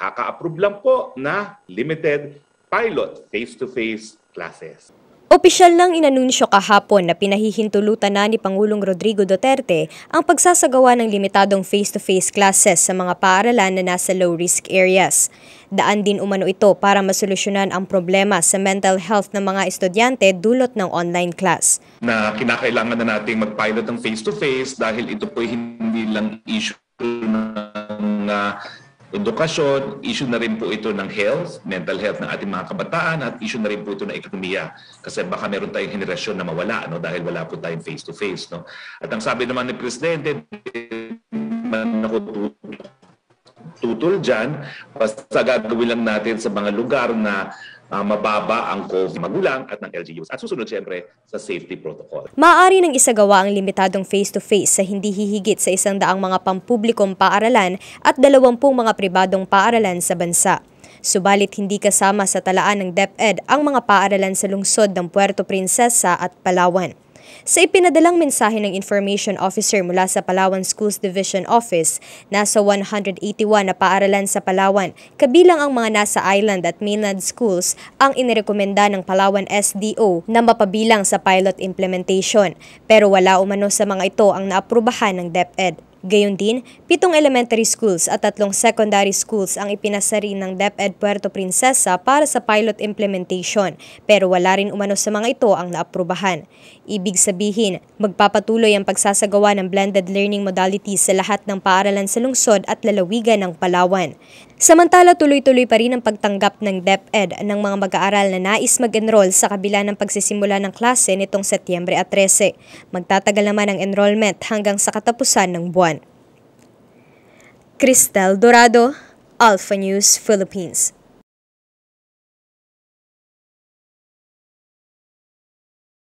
Kaka-approve lang po na limited pilot face-to-face classes. Opisyal nang inanunsyo kahapon na pinahihintulutan na ni Pangulong Rodrigo Duterte ang pagsasagawa ng limitadong face-to-face classes sa mga paaralan na nasa low-risk areas. Daan din umano ito para masolusyonan ang problema sa mental health ng mga estudyante dulot ng online class. Na kinakailangan na nating mag-pilot ng face-to-face -face dahil ito po hindi lang issue ng uh, edukasyon, issue na rin po ito ng health, mental health ng ating mga kabataan at issue na rin po ito ng ekonomiya kasi baka meron tayong henerasyon na mawala no dahil wala po tayong face to face no. At ang sabi naman ni presidente man ako tutol dyan, basta gagawin lang natin sa mga lugar na uh, mababa ang COVID magulang at ng LGUs. At susunod siyempre sa safety protocol. Maaari ng isagawa ang limitadong face-to-face -face sa hindi hihigit sa isang daang mga pampublikong paaralan at dalawampung mga pribadong paaralan sa bansa. Subalit hindi kasama sa talaan ng DepEd ang mga paaralan sa lungsod ng Puerto Princesa at Palawan. Sa ipinadalang mensahe ng Information Officer mula sa Palawan Schools Division Office, nasa 181 na paaralan sa Palawan, kabilang ang mga nasa island at mainland schools ang inirekomenda ng Palawan SDO na mapabilang sa pilot implementation, pero wala umano sa mga ito ang naaprubahan ng DepEd. Gayon din, pitong elementary schools at tatlong secondary schools ang ipinasari ng DepEd Puerto Princesa para sa pilot implementation, pero wala rin umano sa mga ito ang naaprubahan. Ibig sabihin, magpapatuloy ang pagsasagawa ng blended learning modalities sa lahat ng paaralan sa lungsod at lalawigan ng Palawan. Samantala tuloy-tuloy pa rin ang pagtanggap ng DepEd ng mga mag-aaral na nais mag-enroll sa kabila ng pagsisimula ng klase nitong Setyembre at 13. Magtatagal naman ang enrollment hanggang sa katapusan ng buwan. Cristel Dorado, Alpha News, Philippines.